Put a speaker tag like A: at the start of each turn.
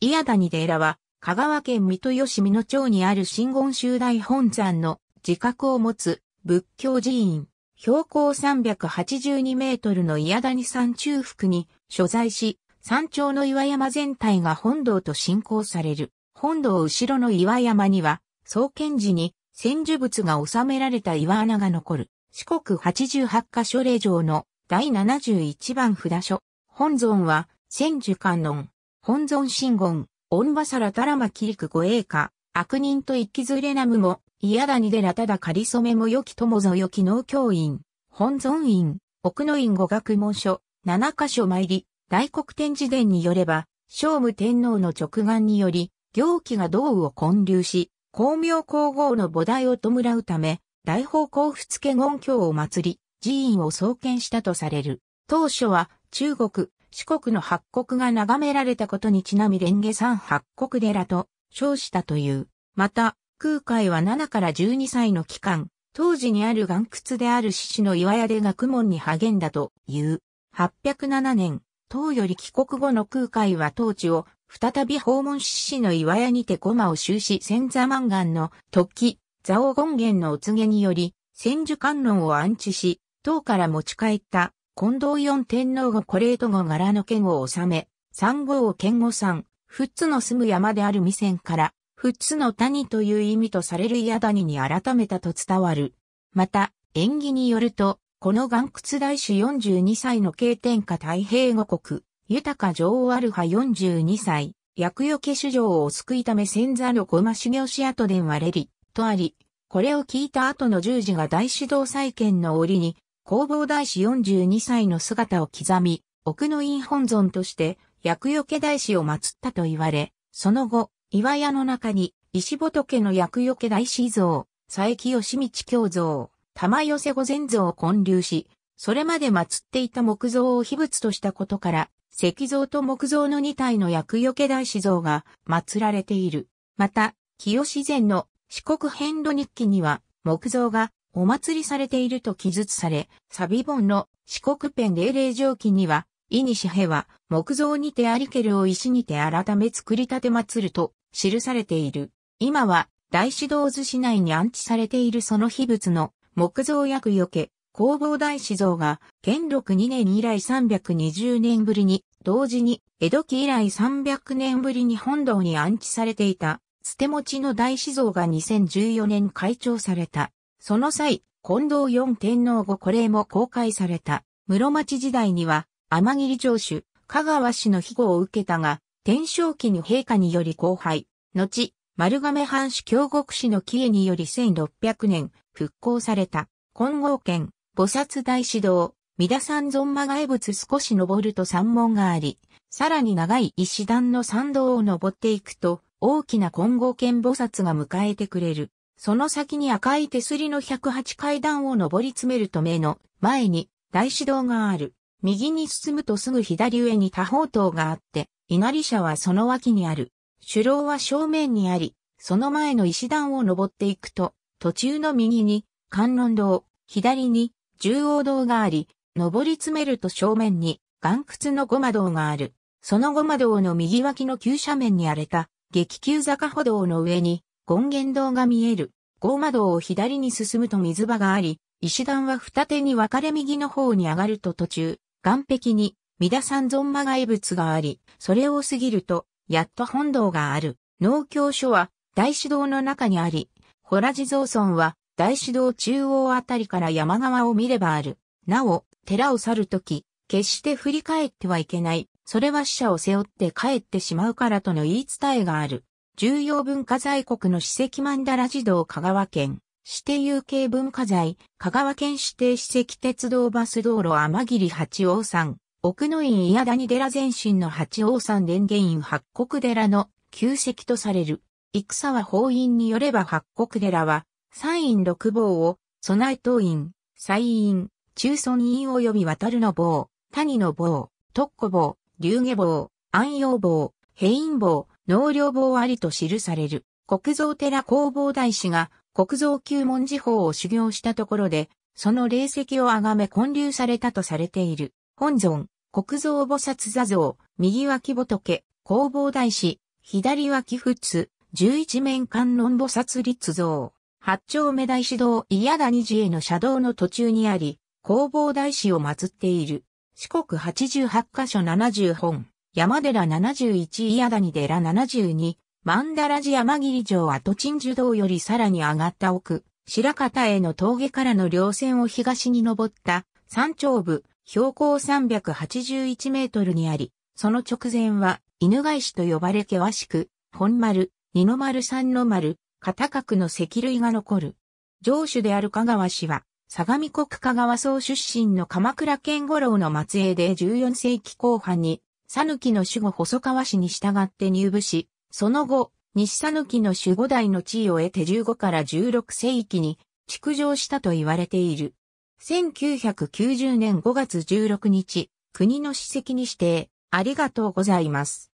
A: 伊谷谷寺は、香川県三豊市美野町にある真言宗大本山の自覚を持つ仏教寺院、標高382メートルの伊谷谷山中腹に所在し、山頂の岩山全体が本堂と信仰される。本堂後ろの岩山には、創建時に千住仏が収められた岩穴が残る。四国八十八カ所令城の第七十一番札所。本尊は千住観音。本尊神言、御馬柱たらまきりくご栄華、悪人と生きずれなむも、嫌だにでらただかりそめもよきともぞよき農教院、本尊院、奥の院語学問書、七箇所参り、大黒天寺伝によれば、聖武天皇の直眼により、行基が道雨を建立し、光明皇后の菩提を弔うため、大宝光仏家言教を祭り、寺院を創建したとされる。当初は中国、四国の八国が眺められたことにちなみ蓮華山八国寺と称したという。また、空海は7から12歳の期間、当時にある岩窟である獅子の岩屋で学問に励んだという。807年、唐より帰国後の空海は当地を再び訪問獅子の岩屋にて駒を収し千座万願の時、蔵王権現のお告げにより、千手観音を安置し、唐から持ち帰った近藤四天皇がコレート後柄の剣を治め、三号を剣後山、富津の住む山である未線から、富津の谷という意味とされる矢谷に改めたと伝わる。また、縁起によると、この岩屈大師42歳の経天下太平五国、豊か女王アルハ42歳、薬よけ主上を救いため千座のごま修行し後伝割れり、とあり、これを聞いた後の十字が大主導再建の折に、弘法大師42歳の姿を刻み、奥の院本尊として、薬除け大師を祀ったと言われ、その後、岩屋の中に、石仏の薬除け大師像、佐伯義道教像、玉寄せ御前像を建立し、それまで祀っていた木像を秘仏としたことから、石像と木像の2体の薬除け大師像が祀られている。また、清自然の四国遍路日記には、木像がお祭りされていると記述され、サビ本の四国ペン0霊条記には、イニシヘは木造にてありけるを石にて改め作り立て祭ると記されている。今は大師道図市内に安置されているその秘仏の木造役よけ、工房大師像が、元禄2年以来320年ぶりに、同時に、江戸期以来300年ぶりに本堂に安置されていた、捨て持ちの大師像が2014年開庁された。その際、近藤四天皇後これも公開された。室町時代には、天霧城主、香川氏の庇護を受けたが、天正期に陛下により後輩、後、丸亀藩主京極氏の帰依により1600年、復興された。金剛県、菩薩大師堂、三田山尊魔外仏少し登ると山門があり、さらに長い石段の山道を登っていくと、大きな金剛剣菩薩が迎えてくれる。その先に赤い手すりの108階段を上り詰めると目の前に大師堂がある。右に進むとすぐ左上に多方塔があって、稲荷社はその脇にある。首楼は正面にあり、その前の石段を登っていくと、途中の右に観音堂、左に中央堂があり、登り詰めると正面に岩窟の五魔堂がある。その五魔堂の右脇の急斜面に荒れた激急坂歩道の上に権現堂が見える。ーマ道を左に進むと水場があり、石段は二手に分かれ右の方に上がると途中、岸壁に、三田三尊魔外物があり、それを過ぎると、やっと本堂がある。農協所は、大師堂の中にあり、ホラ地蔵村は、大師堂中央あたりから山側を見ればある。なお、寺を去るとき、決して振り返ってはいけない。それは死者を背負って帰ってしまうからとの言い伝えがある。重要文化財国の史跡ンダラ児童香川県、指定有形文化財、香川県指定史跡鉄道バス道路天霧八王山、奥の院宮谷寺前身の八王山蓮華院八国寺の旧跡とされる。戦は法院によれば八国寺は、三院六坊を、備え当院、西院、中村院及び渡るの坊、谷の坊、特古坊、龍下坊、安陽坊、平院坊、農涼坊ありと記される、国蔵寺工房大師が国蔵旧門寺法を修行したところで、その霊石をあがめ建立されたとされている。本尊、国蔵菩薩座像、右脇仏、工房大師、左脇仏、十一面観音菩薩立像。八丁目大師堂谷谷寺への車道の途中にあり、工房大師を祀っている。四国八十八箇所七十本。山寺71伊谷寺72、万田良寺山霧城跡鎮樹道よりさらに上がった奥、白方への峠からの稜線を東に登った山頂部、標高381メートルにあり、その直前は犬返しと呼ばれ険しく、本丸、二の丸三の丸、片角の石類が残る。城主である香川氏は、相模国香川総出身の鎌倉県五郎の末裔で14世紀後半にヌキの守護細川氏に従って入部し、その後、西ヌキの守護代の地位を得て15から16世紀に築城したと言われている。1990年5月16日、国の史跡に指定、ありがとうございます。